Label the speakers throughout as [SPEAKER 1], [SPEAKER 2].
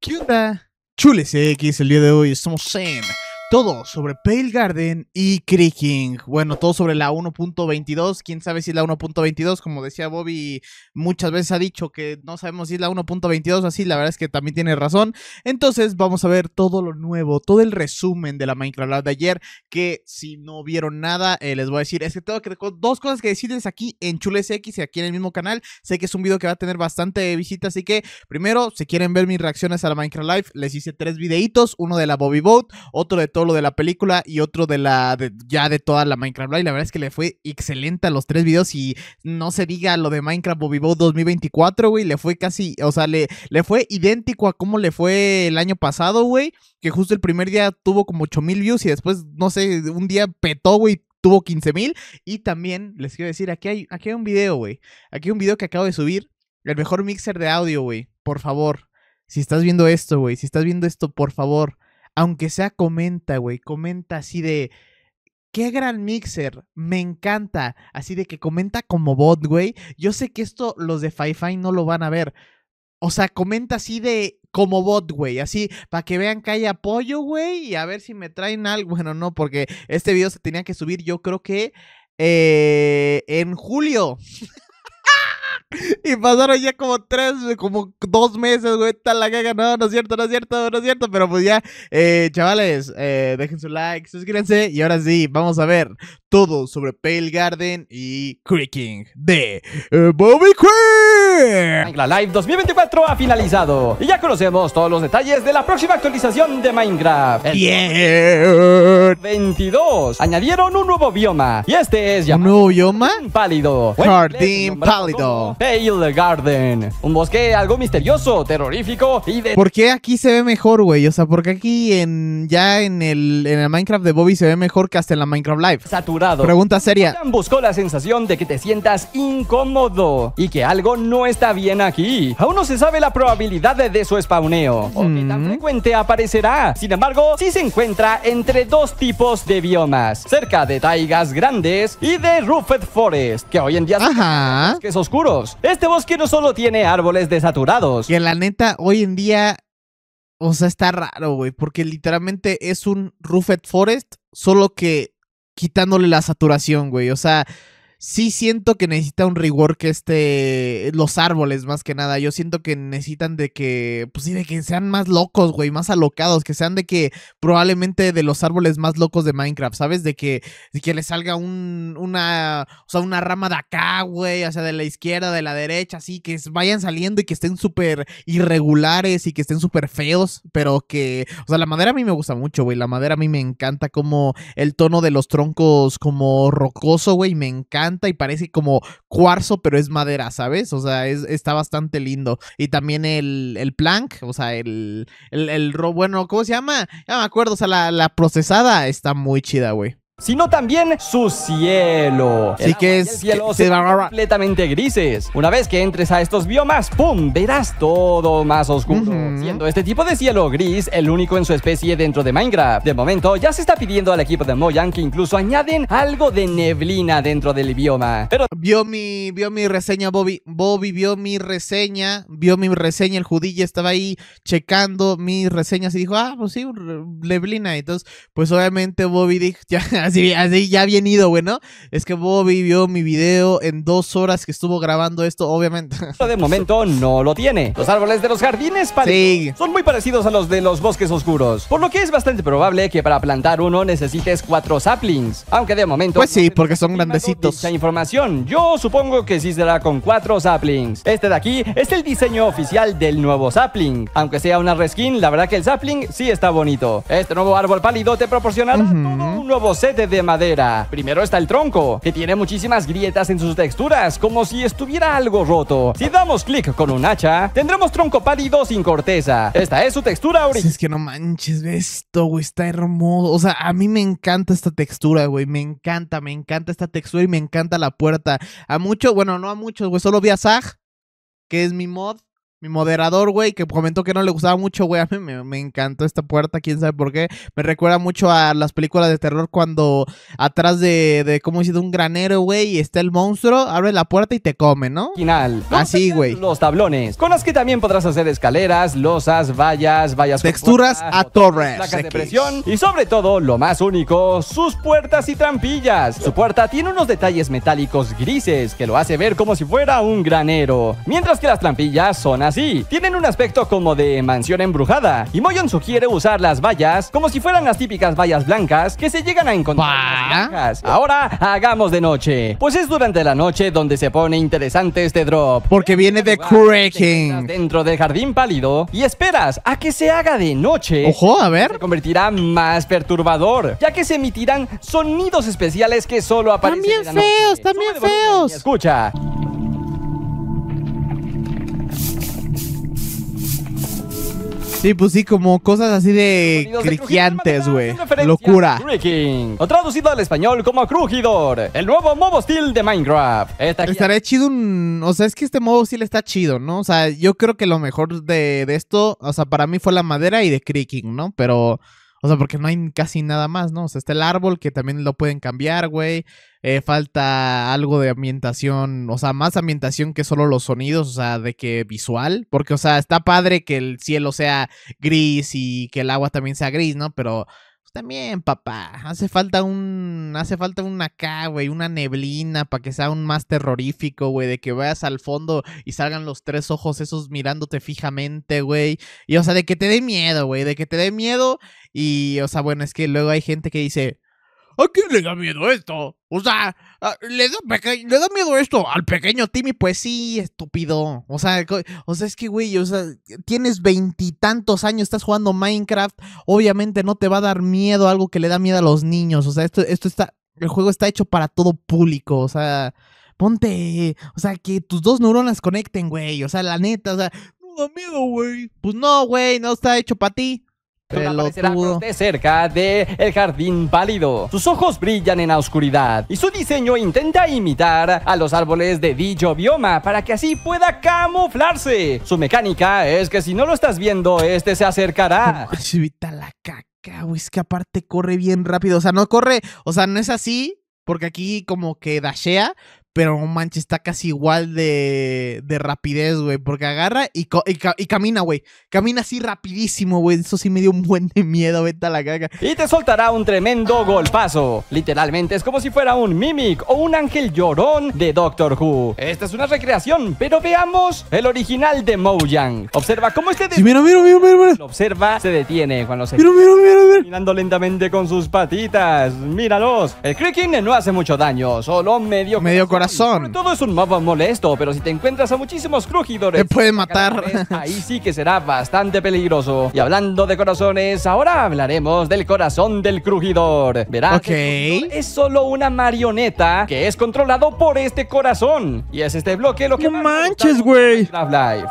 [SPEAKER 1] ¿Qué onda? Chules X, el día de hoy estamos en todo sobre Pale Garden y Creaking. Bueno, todo sobre la 1.22. Quién sabe si es la 1.22. Como decía Bobby, muchas veces ha dicho que no sabemos si es la 1.22 así. La verdad es que también tiene razón. Entonces, vamos a ver todo lo nuevo, todo el resumen de la Minecraft Live de ayer. Que si no vieron nada, eh, les voy a decir. Es que tengo que, dos cosas que decirles aquí en Chules X y aquí en el mismo canal. Sé que es un video que va a tener bastante visita Así que, primero, si quieren ver mis reacciones a la Minecraft Live, les hice tres videitos: uno de la Bobby Boat, otro de todo lo de la película y otro de la de, ya de toda la Minecraft Live. La verdad es que le fue excelente a los tres videos y no se diga lo de Minecraft Bobby 2024, güey. Le fue casi, o sea, le, fue idéntico a cómo le fue el año pasado, güey. Que justo el primer día tuvo como 8000 mil views y después, no sé, un día petó, güey, tuvo 15 mil. Y también les quiero decir, aquí hay, aquí hay un video, güey. Aquí hay un video que acabo de subir. El mejor mixer de audio, güey. Por favor. Si estás viendo esto, güey. Si estás viendo esto, por favor aunque sea comenta, güey, comenta así de... Qué gran mixer, me encanta. Así de que comenta como bot, güey. Yo sé que esto los de Fifine no lo van a ver. O sea, comenta así de como bot, güey. Así, para que vean que hay apoyo, güey. Y a ver si me traen algo. Bueno, no, porque este video se tenía que subir, yo creo que eh, en julio. Y pasaron ya como tres, como dos meses, güey, tal la caga. No, no es cierto, no es cierto, no es cierto. Pero pues ya, eh, chavales, eh, dejen su like, suscríbanse. Y ahora sí, vamos a ver todo sobre Pale Garden y Creaking de eh, Bobby Queen. La Live 2024 ha finalizado y ya conocemos todos
[SPEAKER 2] los detalles de la próxima actualización de Minecraft. ¡Bien! 22. Añadieron un nuevo bioma y este es llamado... ¿Un nuevo bioma? Pálido. Jardín pálido. Pale Garden. Un bosque algo misterioso, terrorífico y de... ¿Por
[SPEAKER 1] qué aquí se ve mejor, güey? O sea, porque aquí en ya en el, en el Minecraft de Bobby se ve mejor que hasta en la Minecraft Live. Saturado. Pregunta seria.
[SPEAKER 2] Buscó la sensación de que te sientas incómodo y que algo no está bien aquí. Aún no se sabe la probabilidad de su spawneo o qué tan mm. frecuente aparecerá. Sin embargo, sí se encuentra entre dos tipos de biomas, cerca de taigas grandes y de Ruffed Forest, que hoy en día son bosques
[SPEAKER 1] oscuros. Este bosque no solo tiene árboles desaturados. Que la neta, hoy en día... O sea, está raro, güey, porque literalmente es un Ruffed Forest, solo que quitándole la saturación, güey. O sea, sí siento que necesita un rework este los árboles más que nada. Yo siento que necesitan de que pues sí de que sean más locos, güey, más alocados, que sean de que probablemente de los árboles más locos de Minecraft, ¿sabes? De que de que le salga un una o sea, una rama de acá, güey, o sea, de la izquierda, de la derecha, así que vayan saliendo y que estén súper irregulares y que estén súper feos, pero que o sea, la madera a mí me gusta mucho, güey. La madera a mí me encanta como el tono de los troncos como rocoso, güey, me encanta y parece como cuarzo, pero es madera, ¿sabes? O sea, es, está bastante lindo. Y también el, el plank, o sea, el, el, el, bueno, ¿cómo se llama? Ya me acuerdo, o sea, la, la procesada está muy chida, güey sino también su cielo. Así que es se completamente
[SPEAKER 2] grises. Una vez que entres a estos biomas, ¡pum! Verás todo más oscuro. Siendo este tipo de cielo gris el único en su especie dentro de Minecraft. De momento, ya se está pidiendo al equipo de Mojang
[SPEAKER 1] que incluso añaden algo de neblina dentro del bioma. Pero vio mi, vio mi reseña, Bobby. Bobby vio mi reseña, vio mi reseña, el judilla estaba ahí checando mis reseñas y dijo, ah, pues sí, neblina. Entonces, pues obviamente Bobby dijo, ya así, así ya bien ido, güey, ¿no? Es que Bobby vio mi video en dos horas que estuvo grabando esto, obviamente.
[SPEAKER 2] De momento no lo tiene. Los
[SPEAKER 1] árboles de los jardines pálidos son muy
[SPEAKER 2] parecidos a los de los bosques oscuros, por lo que es bastante probable que para plantar uno necesites cuatro saplings, aunque de momento... Pues
[SPEAKER 1] sí, porque son grandecitos. Mucha
[SPEAKER 2] información. Yo supongo que sí será con cuatro saplings. Este de aquí es el diseño oficial del nuevo sapling. Aunque sea una reskin, la verdad que el sapling sí está bonito. Este nuevo árbol pálido te proporcionará un nuevo set de madera. Primero está el tronco, que tiene muchísimas grietas en sus texturas, como si estuviera algo roto. Si damos clic con un hacha, tendremos tronco pálido sin corteza. Esta es
[SPEAKER 1] su textura si Es que no manches, esto, güey, está hermoso. O sea, a mí me encanta esta textura, güey, me encanta, me encanta esta textura y me encanta la puerta. A muchos, bueno, no a muchos, güey, solo vi a Zag, que es mi mod mi moderador, güey, que comentó que no le gustaba mucho, güey. A mí me, encantó esta puerta, quién sabe por qué. Me recuerda mucho a las películas de terror cuando atrás de, de cómo De un granero, güey, está el monstruo, abre la puerta y te come, ¿no? Final. Así, ah, güey. Los tablones, con las que también podrás hacer escaleras, losas, vallas,
[SPEAKER 2] vallas. Texturas a torres. La de Y sobre todo, lo más único, sus puertas y trampillas. Su puerta tiene unos detalles metálicos grises que lo hace ver como si fuera un granero. Mientras que las trampillas son así. Tienen un aspecto como de mansión embrujada y Moyon sugiere usar las vallas como si fueran las típicas vallas blancas que se llegan a encontrar. Ahora hagamos de noche. Pues es durante la noche donde se pone interesante este drop. Porque viene de cracking. Dentro del jardín pálido y esperas a que se haga de noche. Ojo, a ver. Se convertirá más perturbador, ya que se emitirán sonidos especiales que solo aparecen. También feos, también feos. Escucha.
[SPEAKER 1] Sí, pues sí, como cosas así de criquiantes, güey. Locura.
[SPEAKER 2] o traducido al español como Crujidor, el nuevo modo steel de Minecraft. Estaría
[SPEAKER 1] chido un... O sea, es que este modo steel está chido, ¿no? O sea, yo creo que lo mejor de, esto, o sea, para mí fue la madera y de creaking, ¿no? Pero... O sea, porque no hay casi nada más, ¿no? O sea, está el árbol que también lo pueden cambiar, güey. Eh, falta algo de ambientación, o sea, más ambientación que solo los sonidos, o sea, de que visual. Porque, o sea, está padre que el cielo sea gris y que el agua también sea gris, ¿no? Pero también, papá. Hace falta un. Hace falta un acá, güey. Una neblina para que sea aún más terrorífico, güey. De que vayas al fondo y salgan los tres ojos esos mirándote fijamente, güey. Y, o sea, de que te dé miedo, güey. De que te dé miedo. Y, o sea, bueno, es que luego hay gente que dice. ¿A quién le da miedo esto? O sea, ¿le da, miedo esto al pequeño Timmy? Pues sí, estúpido. O sea, o sea es que, güey, o sea, tienes veintitantos años, estás jugando Minecraft. Obviamente no te va a dar miedo algo que le da miedo a los niños. O sea, esto, esto está. El juego está hecho para todo público. O sea, ponte. O sea, que tus dos neuronas conecten, güey. O sea, la neta, o sea, no da miedo, güey. Pues no, güey, no está hecho para ti.
[SPEAKER 2] ...de cerca de el jardín pálido. Sus ojos brillan en la oscuridad y su diseño intenta imitar a los árboles de dicho bioma para que así pueda camuflarse. Su mecánica es que si no lo estás viendo, este se
[SPEAKER 1] acercará. Chivita la caca, güey, es que aparte corre bien rápido, o sea, no corre, o sea, no es así porque aquí como que dashea, pero manches, está casi igual de, de rapidez, güey. Porque agarra y, y, camina, güey. Camina así rapidísimo, güey. Eso sí me dio un buen de miedo, vete a la caga.
[SPEAKER 2] Y te soltará un tremendo golpazo. Literalmente es como si fuera un Mimic o un ángel llorón de Doctor Who. Esta es una recreación, pero veamos el original de Mojang. Observa cómo este...
[SPEAKER 1] Sí, mira, mira, mira, mira,
[SPEAKER 2] observa, se detiene cuando se... Mira, mira, mira, mira. Mirando lentamente con sus patitas. Míralos. El creaking no hace mucho daño, solo medio... Medio todo es un mapa molesto, pero si te encuentras a muchísimos crujidores, te puede matar. Ahí sí que será bastante peligroso. Y hablando de corazones, ahora hablaremos del corazón del crujidor. Verás, es solo una marioneta que es controlado por este corazón. Y es este bloque
[SPEAKER 1] lo que manches, güey.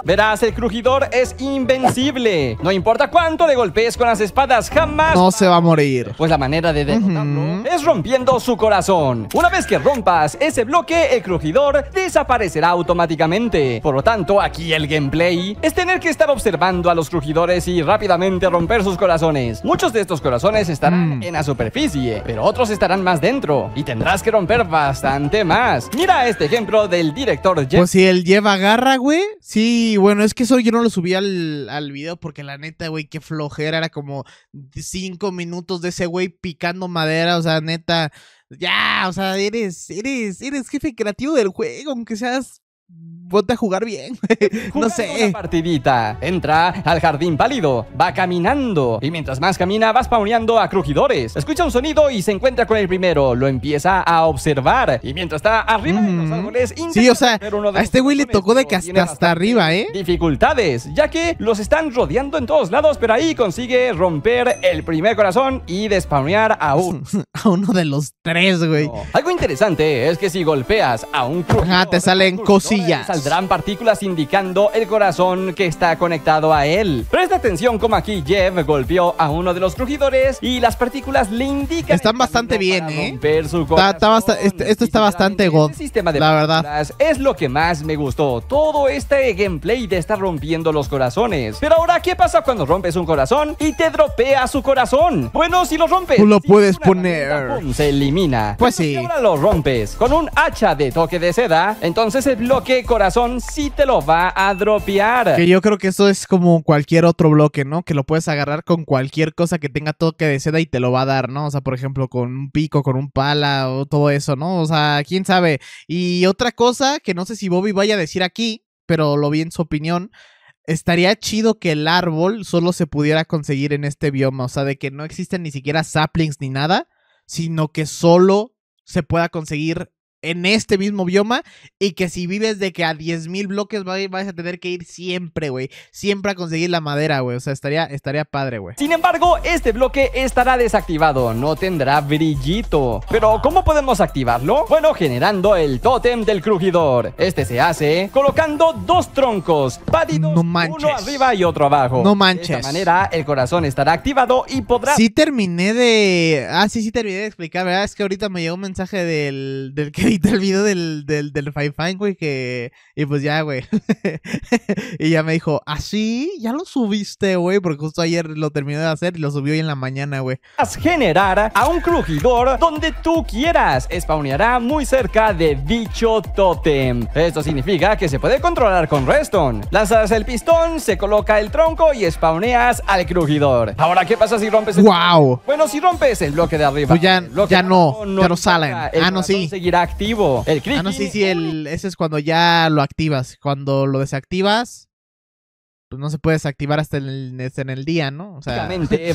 [SPEAKER 2] Verás, el crujidor es invencible. No importa cuánto le golpees con las espadas, jamás no
[SPEAKER 1] se va a morir. Pues la manera de derrotarlo
[SPEAKER 2] es rompiendo su corazón. Una vez que rompas ese bloque el crujidor desaparecerá automáticamente. Por lo tanto, aquí el gameplay es tener que estar observando a los crujidores y rápidamente romper sus corazones. Muchos de estos corazones estarán mm. en la superficie, pero otros estarán más dentro y tendrás que romper bastante más. Mira este ejemplo del director Jeff. Pues
[SPEAKER 1] si él lleva garra, güey. Sí, bueno, es que eso yo no lo subí al, al video porque la neta, güey, qué flojera. Era como cinco minutos de ese güey picando madera, o sea, neta ya, o sea, eres, eres, eres jefe creativo del juego, aunque seas Mm. ponte a jugar bien. no
[SPEAKER 2] sé. partidita. Entra al jardín pálido. Va caminando. Y mientras más camina, va spawneando a crujidores. Escucha un sonido y se encuentra con el primero. Lo empieza a observar. Y mientras está arriba de los árboles, Sí, o sea, a este güey tocó de que hasta, arriba, ¿eh? Dificultades, ya que los están rodeando en todos lados, pero ahí consigue romper el primer corazón y despawnear a uno. a uno de los tres, güey. Algo interesante es que si golpeas a un crujidor. te salen cositas Saldrán partículas indicando el corazón que está conectado a él. Presta atención como aquí Jeff golpeó a uno de los crujidores y las partículas le indican. Están bastante bien, ¿eh? Este- esto está bastante este god. Sistema de la verdad. Es lo que más me gustó. Todo este gameplay de estar rompiendo los corazones. Pero ahora, ¿qué pasa cuando rompes un corazón y te dropea su corazón? Bueno, si lo rompes. lo puedes
[SPEAKER 1] poner. se
[SPEAKER 2] elimina. Pues sí. Si ahora lo rompes con un hacha de toque de seda. Entonces el bloque que corazón, sí te lo va a dropear. Que yo
[SPEAKER 1] creo que eso es como cualquier otro bloque, ¿no? Que lo puedes agarrar con cualquier cosa que tenga todo de seda y te lo va a dar, ¿no? O sea, por ejemplo, con un pico, con un pala o todo eso, ¿no? O sea, quién sabe. Y otra cosa que no sé si Bobby vaya a decir aquí, pero lo vi en su opinión estaría chido que el árbol solo se pudiera conseguir en este bioma, o sea, de que no existen ni siquiera saplings ni nada, sino que solo se pueda conseguir en este mismo bioma y que si vives de que a 10.000 bloques vas a tener que ir siempre, güey. Siempre a conseguir la madera, güey. O sea, estaría, estaría padre, güey.
[SPEAKER 2] Sin embargo, este bloque estará desactivado, no tendrá brillito. Pero, ¿cómo podemos activarlo? Bueno, generando el tótem del crujidor. Este se hace colocando dos troncos, No no uno arriba y otro abajo. No manches. De esta manera,
[SPEAKER 1] el corazón estará activado y podrá... Sí terminé de... Ah, sí, sí terminé de explicar, ¿verdad? Es que ahorita me llegó un mensaje del, del que y el video del, del, del Fine güey, que... Y pues ya, güey. y ya me dijo, así, ah, ya lo subiste, güey, porque justo ayer lo terminé de hacer y lo subió hoy en la mañana, güey. Generar a un crujidor donde
[SPEAKER 2] tú quieras. Spawneará muy cerca de dicho tótem. Esto significa que se puede controlar con redstone Lanzas el pistón, se coloca el tronco y spawneas al crujidor. Ahora, ¿qué pasa si rompes el... ¡Wow! Bueno, si rompes el bloque de arriba... Pues ya,
[SPEAKER 1] no, ya no salen. Ah, no, sí. Seguirá el Ah, no, sé si el, ese es cuando ya lo activas. Cuando lo desactivas, pues, no se puede desactivar hasta en el día, ¿no? O sea,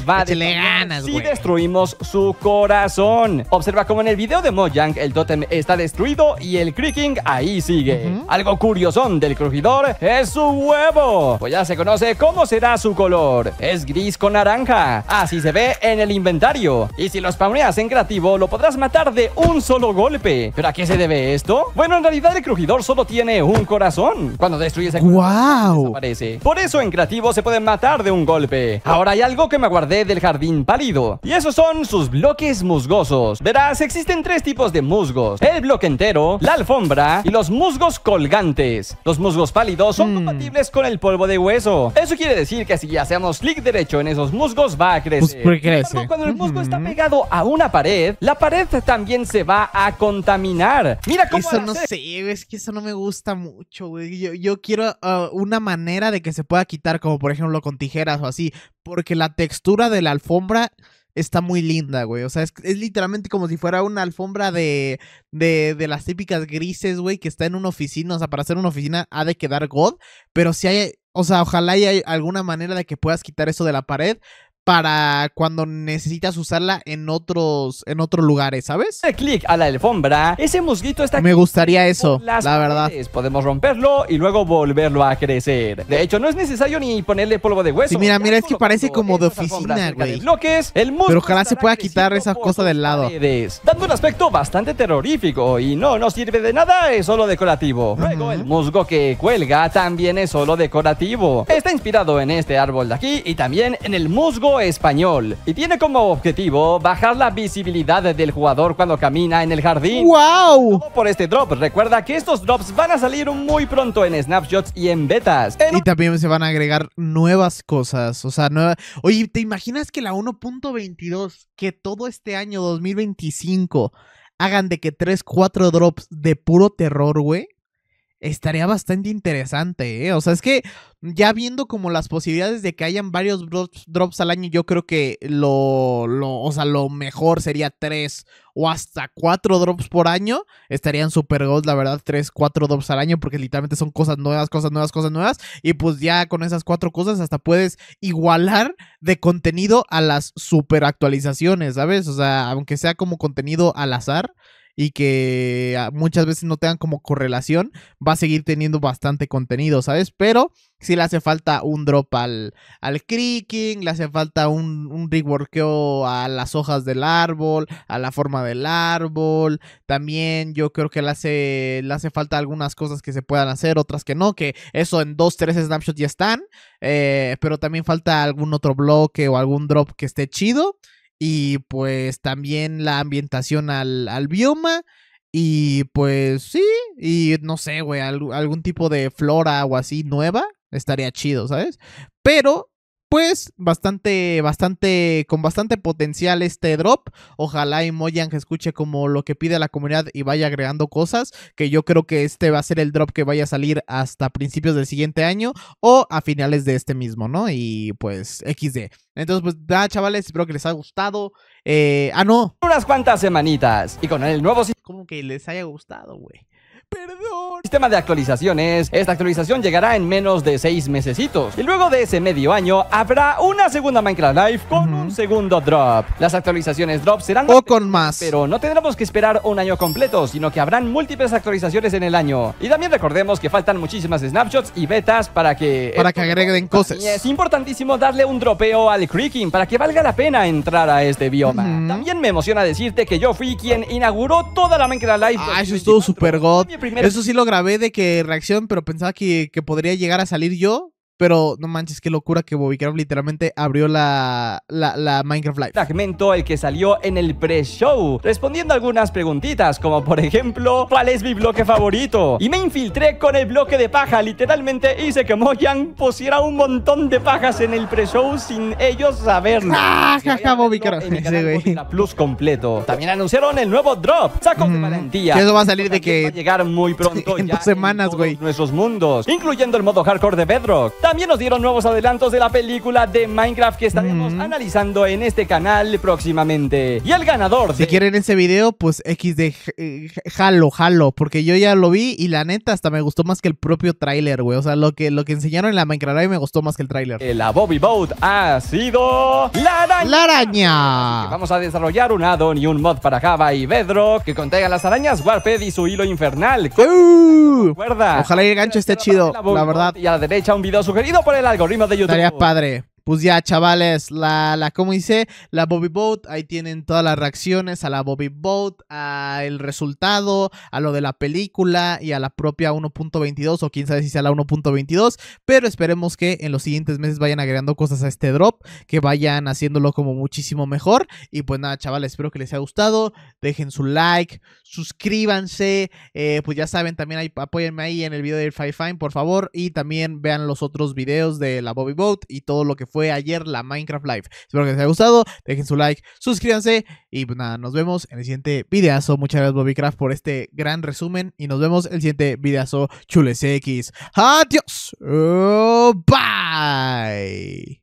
[SPEAKER 2] va de le Si destruimos su corazón. Observa cómo en el video de Mojang el tótem está destruido y el creaking ahí sigue. Algo curiosón del crujidor es su huevo. Pues ya se conoce cómo será su color. Es gris con naranja. Así se ve en el inventario. Y si lo spawneas en creativo, lo podrás matar de un solo golpe. ¿Pero a qué se debe esto? Bueno, en realidad el crujidor solo tiene un corazón. Cuando destruyes el wow. desaparece eso en creativo se pueden matar de un golpe. Ahora hay algo que me guardé del jardín pálido. Y esos son sus bloques musgosos. Verás, existen tres tipos de musgos. El bloque entero, la alfombra y los musgos colgantes. Los musgos pálidos son hmm. compatibles con el polvo de hueso. Eso quiere decir que si hacemos clic derecho en esos musgos va a crecer. Pues cuando el musgo está pegado a una pared, la pared también se va a contaminar. Mira cómo... Eso no sé,
[SPEAKER 1] es que eso no me gusta mucho, güey. Yo, quiero ah, una manera de que se pueda a quitar, como por ejemplo con tijeras o así, porque la textura de la alfombra está muy linda, güey. O sea, es, es, literalmente como si fuera una alfombra de, de, de las típicas grises, güey, que está en una oficina. O sea, para hacer una oficina ha de quedar God, pero si hay, o sea, ojalá haya alguna manera de que puedas quitar eso de la pared, para cuando necesitas usarla en otros en otros lugares, ¿sabes? Hace clic a la alfombra, ese musguito está Me gustaría eso, la verdad. Podemos romperlo
[SPEAKER 2] y luego volverlo a crecer. De hecho, no es necesario ni ponerle polvo de hueso. Sí, mira,
[SPEAKER 1] mira, es que parece como de oficina, güey. es, el musgo Pero ojalá se pueda quitar Esas cosas del lado. dando
[SPEAKER 2] un aspecto bastante terrorífico y no no sirve de nada, es solo decorativo. Luego, el musgo que cuelga también es solo decorativo. Está inspirado en este árbol de aquí y también en el musgo español y tiene como objetivo bajar la visibilidad del jugador cuando camina en el jardín.
[SPEAKER 1] ¡Wow!
[SPEAKER 2] por este drop. Recuerda que estos drops van a salir muy pronto en snapshots y en betas.
[SPEAKER 1] Y también se van a agregar nuevas cosas. O sea, Oye, ¿te imaginas que la 1.22, que todo este año 2025 hagan de que 3, 4 drops de puro terror, güey? estaría bastante interesante, ¿eh? O sea, es que ya viendo como las posibilidades de que hayan varios drops, al año, yo creo que lo, o sea, lo mejor sería tres o hasta cuatro drops por año. Estarían super gold, la verdad, tres, cuatro drops al año, porque literalmente son cosas nuevas, cosas nuevas, cosas nuevas. Y pues ya con esas cuatro cosas hasta puedes igualar de contenido a las super actualizaciones, ¿sabes? O sea, aunque sea como contenido al azar y que ah, muchas veces no tengan como correlación, va a seguir teniendo bastante contenido, ¿sabes? Pero si le hace falta un drop al, al creaking, le hace falta un, un a las hojas del árbol, a la forma del árbol. También yo creo que le hace, le hace falta algunas cosas que se puedan hacer, otras que no, que eso en dos, tres snapshots ya están. Eh, pero también falta algún otro bloque o algún drop que esté chido y pues también la ambientación al, bioma. Y pues sí, y no sé, güey, algún tipo de flora o así nueva estaría chido, ¿sabes? Pero pues bastante, bastante, con bastante potencial este drop. Ojalá y Mojang escuche como lo que pide la comunidad y vaya agregando cosas, que yo creo que este va a ser el drop que vaya a salir hasta principios del siguiente año o a finales de este mismo, ¿no? Y pues XD. Entonces, pues da chavales, espero que les haya gustado. Eh, ah, no. Unas cuantas semanitas y con el nuevo... Como que les haya gustado, güey. Sistema de actualizaciones.
[SPEAKER 2] Esta actualización llegará en menos de seis mesecitos. Y luego de ese medio año habrá una segunda Minecraft Live con un segundo drop. Las actualizaciones drop serán... O con más. Pero no tendremos que esperar un año completo, sino que habrán múltiples actualizaciones en el año. Y también recordemos que faltan muchísimas snapshots y betas para que... Para que agreguen cosas. Y es importantísimo darle un dropeo al creaking para que valga la pena entrar a este bioma. También me emociona decirte que yo fui quien
[SPEAKER 1] inauguró toda la Minecraft Live. Ah, eso estuvo super god. Eso sí lo grabé de que reacción, pero pensaba que podría llegar a salir yo pero no manches, qué locura que Bobby literalmente abrió la, la, Minecraft Live.
[SPEAKER 2] Fragmento el que salió
[SPEAKER 1] en el pre-show, respondiendo
[SPEAKER 2] algunas preguntitas, como por ejemplo, ¿cuál es mi bloque favorito? Y me infiltré con el bloque de paja, literalmente hice que Mojang pusiera un montón de pajas en el pre-show sin ellos saberlo. ¡Ah, ja, Bobby Craft! Sí, Plus completo. También anunciaron el nuevo drop, saco de mm. valentía. Eso va a salir de que... Va a llegar muy pronto. en dos semanas, güey. Nuestros mundos, incluyendo el modo hardcore de Bedrock también nos dieron nuevos adelantos de la película de Minecraft que estaremos mm. analizando en este canal próximamente. Y el ganador. Si
[SPEAKER 1] quieren ese video, pues X de eh, jalo, jalo. Porque yo ya lo vi y la neta hasta me gustó más que el propio tráiler, güey. O sea, lo que, lo que enseñaron en la Minecraft Live me gustó más que el tráiler.
[SPEAKER 2] La Bobby Boat ha sido. ¡La araña! ¡La araña! Vamos a desarrollar un addon y un mod para Java y Bedrock que contenga las arañas, Warped y su hilo infernal. Uh. Ojalá el gancho esté este chido, la, verdad. Y a la derecha un video sugerido por el algoritmo de YouTube. Estarías padre
[SPEAKER 1] pues ya, chavales, la, la, ¿cómo dice? La Bobby Boat, ahí tienen todas las reacciones a la Bobby Boat, a el resultado, a lo de la película y a la propia 1.22 o quién sabe si sea la 1.22, pero esperemos que en los siguientes meses vayan agregando cosas a este drop, que vayan haciéndolo como muchísimo mejor y pues nada, chavales, espero que les haya gustado, dejen su like, suscríbanse, eh, pues ya saben, también hay, apóyenme ahí en el video de Five Fine, por favor, y también vean los otros videos de la Bobby Boat y todo lo que fue ayer la Minecraft Live. Espero que les haya gustado, dejen su like, suscríbanse y pues, nada, nos vemos en el siguiente videazo. Muchas gracias Bobbycraft por este gran resumen y nos vemos en el siguiente videazo chules X. Adiós. Oh, bye.